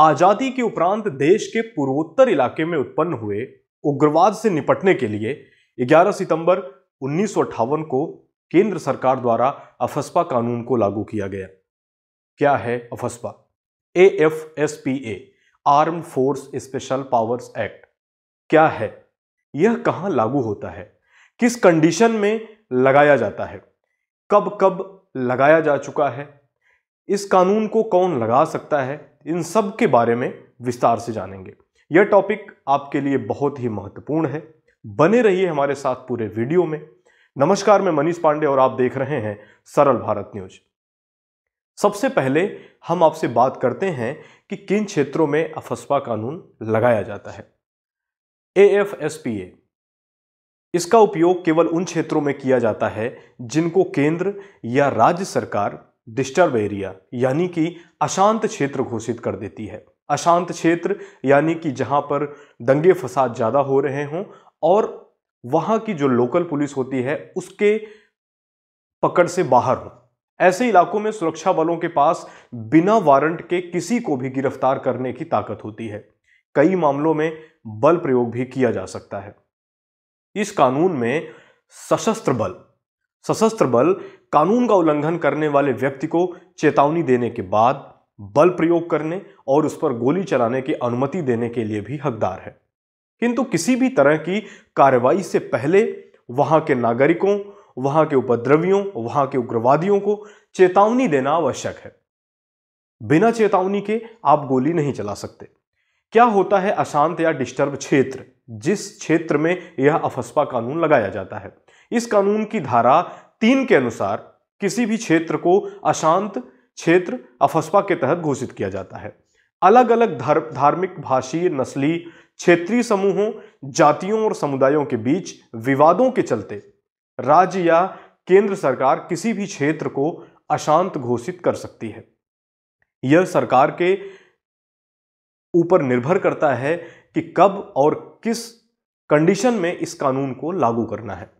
आजादी के उपरांत देश के पूर्वोत्तर इलाके में उत्पन्न हुए उग्रवाद से निपटने के लिए 11 सितंबर उन्नीस को केंद्र सरकार द्वारा अफस्पा कानून को लागू किया गया क्या है AFSPA A F S P A arm force special powers act क्या है यह कहां लागू होता है किस कंडीशन में लगाया जाता है कब कब लगाया जा चुका है इस कानून को कौन लगा सकता है इन सब के बारे में विस्तार से जानेंगे यह टॉपिक आपके लिए बहुत ही महत्वपूर्ण है बने रहिए हमारे साथ पूरे वीडियो में नमस्कार मैं मनीष पांडे और आप देख रहे हैं सरल भारत न्यूज सबसे पहले हम आपसे बात करते हैं कि किन क्षेत्रों में अफस्पा कानून लगाया जाता है A F S P A इसका उपयोग केवल उन क्षेत्रों में किया जाता है जिनको केंद्र या राज्य सरकार डिस्टर्ब एरिया यानी कि अशांत क्षेत्र घोषित कर देती है अशांत क्षेत्र यानी कि जहाँ पर दंगे फसाद ज़्यादा हो रहे हों और वहाँ की जो लोकल पुलिस होती है उसके पकड़ से बाहर हो ऐसे इलाकों में सुरक्षा बलों के पास बिना वारंट के किसी को भी गिरफ्तार करने की ताकत होती है कई मामलों में बल प्रयोग भी किया जा सकता है इस कानून में सशस्त्र बल सशस्त्र बल कानून का उल्लंघन करने वाले व्यक्ति को चेतावनी देने के बाद बल प्रयोग करने और उस पर गोली चलाने की अनुमति देने के लिए भी हकदार है किंतु किसी भी तरह की कार्रवाई से पहले वहां के नागरिकों वहां के उपद्रवियों वहां के उग्रवादियों को चेतावनी देना आवश्यक है बिना चेतावनी के आप गोली नहीं चला सकते क्या होता है अशांत या डिस्टर्ब क्षेत्र जिस क्षेत्र में यह अफस्पा कानून लगाया जाता है इस कानून की धारा तीन के अनुसार किसी भी क्षेत्र को अशांत क्षेत्र अफस्पा के तहत घोषित किया जाता है अलग अलग धार्मिक भाषीय नस्ली क्षेत्रीय समूहों जातियों और समुदायों के बीच विवादों के चलते राज्य या केंद्र सरकार किसी भी क्षेत्र को अशांत घोषित कर सकती है यह सरकार के ऊपर निर्भर करता है कि कब और किस कंडीशन में इस कानून को लागू करना है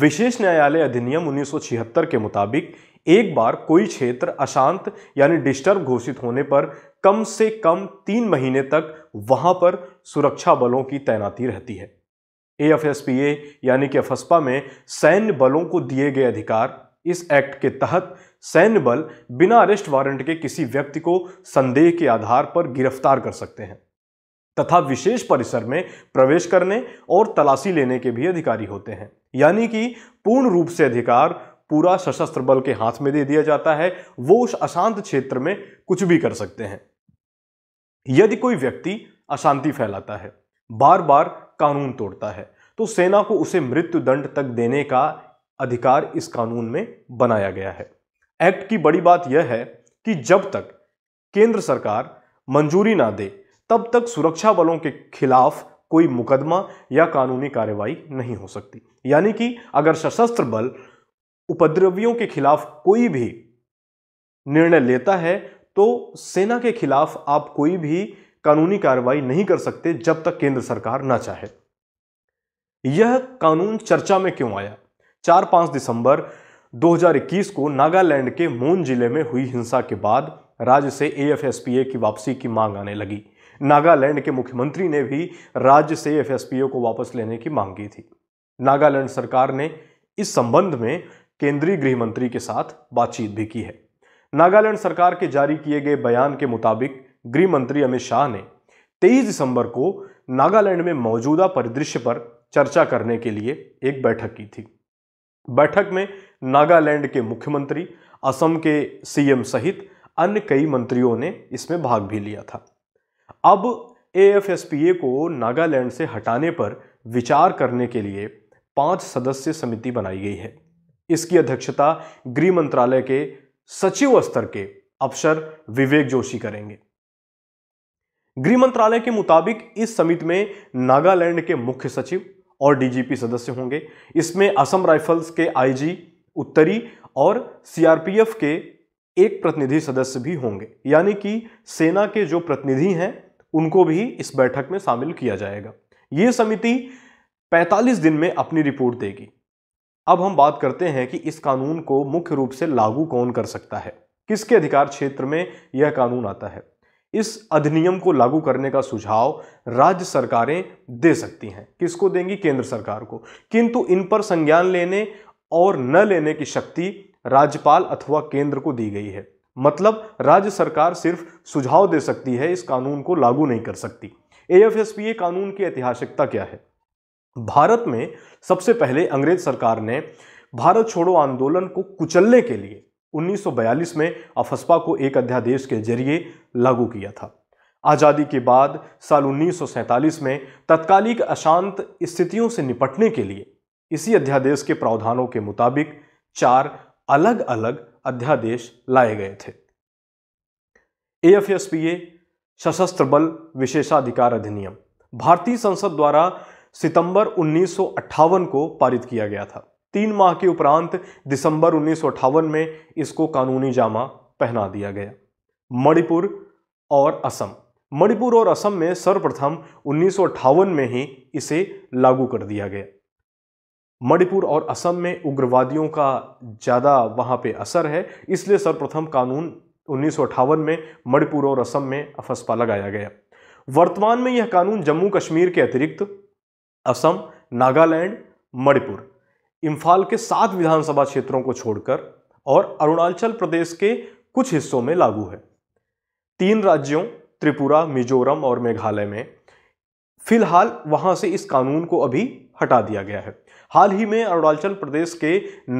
विशेष न्यायालय अधिनियम 1976 के मुताबिक एक बार कोई क्षेत्र अशांत यानी डिस्टर्ब घोषित होने पर कम से कम तीन महीने तक वहां पर सुरक्षा बलों की तैनाती रहती है ए यानी कि एफएसपा में सैन्य बलों को दिए गए अधिकार इस एक्ट के तहत सैन्य बल बिना अरेस्ट वारंट के किसी व्यक्ति को संदेह के आधार पर गिरफ्तार कर सकते हैं तथा विशेष परिसर में प्रवेश करने और तलाशी लेने के भी अधिकारी होते हैं यानी कि पूर्ण रूप से अधिकार पूरा सशस्त्र बल के हाथ में दे दिया जाता है वो उस अशांत क्षेत्र में कुछ भी कर सकते हैं यदि कोई व्यक्ति अशांति फैलाता है बार बार कानून तोड़ता है तो सेना को उसे मृत्यु दंड तक देने का अधिकार इस कानून में बनाया गया है एक्ट की बड़ी बात यह है कि जब तक केंद्र सरकार मंजूरी ना दे तब तक सुरक्षा बलों के खिलाफ कोई मुकदमा या कानूनी कार्रवाई नहीं हो सकती यानी कि अगर सशस्त्र बल उपद्रवियों के खिलाफ कोई भी निर्णय लेता है तो सेना के खिलाफ आप कोई भी कानूनी कार्रवाई नहीं कर सकते जब तक केंद्र सरकार ना चाहे यह कानून चर्चा में क्यों आया चार पांच दिसंबर 2021 को नागालैंड के मून जिले में हुई हिंसा के बाद राज्य से एएफएसपीए की वापसी की मांग आने लगी नागालैंड के मुख्यमंत्री ने भी राज्य से एफएसपीओ को वापस लेने की मांग की थी नागालैंड सरकार ने इस संबंध में केंद्रीय गृह मंत्री के साथ बातचीत भी की है नागालैंड सरकार के जारी किए गए बयान के मुताबिक गृह मंत्री अमित शाह ने 23 दिसंबर को नागालैंड में मौजूदा परिदृश्य पर चर्चा करने के लिए एक बैठक की थी बैठक में नागालैंड के मुख्यमंत्री असम के सीएम सहित अन्य कई मंत्रियों ने इसमें भाग भी लिया था अब ए को नागालैंड से हटाने पर विचार करने के लिए पांच सदस्य समिति बनाई गई है इसकी अध्यक्षता गृह मंत्रालय के सचिव स्तर के अफसर विवेक जोशी करेंगे गृह मंत्रालय के मुताबिक इस समिति में नागालैंड के मुख्य सचिव और डीजीपी सदस्य होंगे इसमें असम राइफल्स के आईजी उत्तरी और सीआरपीएफ के एक प्रतिनिधि सदस्य भी होंगे यानी कि सेना के जो प्रतिनिधि हैं उनको भी इस बैठक में शामिल किया जाएगा ये समिति 45 दिन में अपनी रिपोर्ट देगी अब हम बात करते हैं कि इस कानून को मुख्य रूप से लागू कौन कर सकता है किसके अधिकार क्षेत्र में यह कानून आता है इस अधिनियम को लागू करने का सुझाव राज्य सरकारें दे सकती हैं किसको देंगी केंद्र सरकार को किंतु इन पर संज्ञान लेने और न लेने की शक्ति राज्यपाल अथवा केंद्र को दी गई है मतलब राज्य सरकार सिर्फ सुझाव दे सकती है इस कानून को लागू नहीं कर सकती ए कानून की ऐतिहासिकता क्या है भारत में सबसे पहले अंग्रेज सरकार ने भारत छोड़ो आंदोलन को कुचलने के लिए 1942 में अफस्पा को एक अध्यादेश के जरिए लागू किया था आज़ादी के बाद साल 1947 में तत्कालिक अशांत स्थितियों से निपटने के लिए इसी अध्यादेश के प्रावधानों के मुताबिक चार अलग अलग अध्यादेश लाए गए थे एएफएसपीए सशस्त्र बल विशेषाधिकार अधिनियम भारतीय संसद द्वारा सितंबर उन्नीस को पारित किया गया था तीन माह के उपरांत दिसंबर उन्नीस में इसको कानूनी जामा पहना दिया गया मणिपुर और असम मणिपुर और असम में सर्वप्रथम उन्नीस में ही इसे लागू कर दिया गया मणिपुर और असम में उग्रवादियों का ज़्यादा वहाँ पे असर है इसलिए सर्वप्रथम कानून उन्नीस में मणिपुर और असम में अफस्पा लगाया गया वर्तमान में यह कानून जम्मू कश्मीर के अतिरिक्त असम नागालैंड मणिपुर इम्फाल के सात विधानसभा क्षेत्रों को छोड़कर और अरुणाचल प्रदेश के कुछ हिस्सों में लागू है तीन राज्यों त्रिपुरा मिजोरम और मेघालय में फिलहाल वहाँ से इस कानून को अभी हटा दिया गया है हाल ही में अरुणाचल प्रदेश के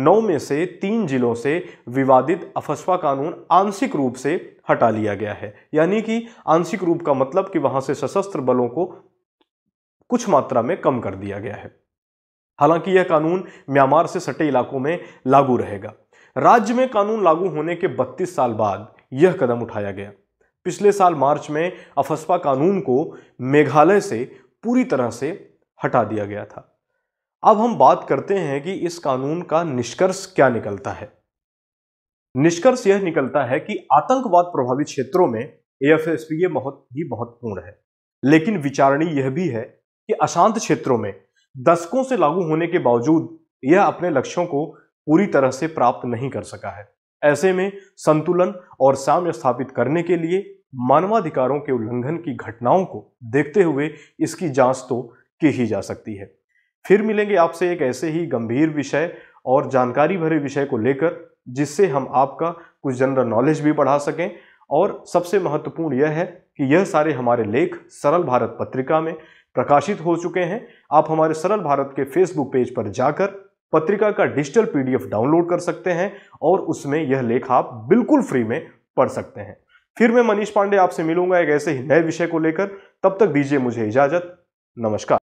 नौ में से तीन जिलों से विवादित अफसवा कानून आंशिक रूप से हटा लिया गया है यानी कि आंशिक रूप का मतलब कि वहां से सशस्त्र बलों को कुछ मात्रा में कम कर दिया गया है हालांकि यह कानून म्यांमार से सटे इलाकों में लागू रहेगा राज्य में कानून लागू होने के 32 साल बाद यह कदम उठाया गया पिछले साल मार्च में अफसपा कानून को मेघालय से पूरी तरह से हटा दिया गया था अब हम बात करते हैं कि इस कानून का निष्कर्ष क्या निकलता है निष्कर्ष यह निकलता है कि आतंकवाद प्रभावित क्षेत्रों में एएफएसपीए बहुत ही महत्वपूर्ण है लेकिन विचारणी यह भी है कि अशांत क्षेत्रों में दशकों से लागू होने के बावजूद यह अपने लक्ष्यों को पूरी तरह से प्राप्त नहीं कर सका है ऐसे में संतुलन और साम्य स्थापित करने के लिए मानवाधिकारों के उल्लंघन की घटनाओं को देखते हुए इसकी जांच तो की ही जा सकती है फिर मिलेंगे आपसे एक ऐसे ही गंभीर विषय और जानकारी भरे विषय को लेकर जिससे हम आपका कुछ जनरल नॉलेज भी बढ़ा सकें और सबसे महत्वपूर्ण यह है कि यह सारे हमारे लेख सरल भारत पत्रिका में प्रकाशित हो चुके हैं आप हमारे सरल भारत के फेसबुक पेज पर जाकर पत्रिका का डिजिटल पीडीएफ डाउनलोड कर सकते हैं और उसमें यह लेख आप बिल्कुल फ्री में पढ़ सकते हैं फिर मैं मनीष पांडे आपसे मिलूंगा एक ऐसे ही नए विषय को लेकर तब तक दीजिए मुझे इजाजत नमस्कार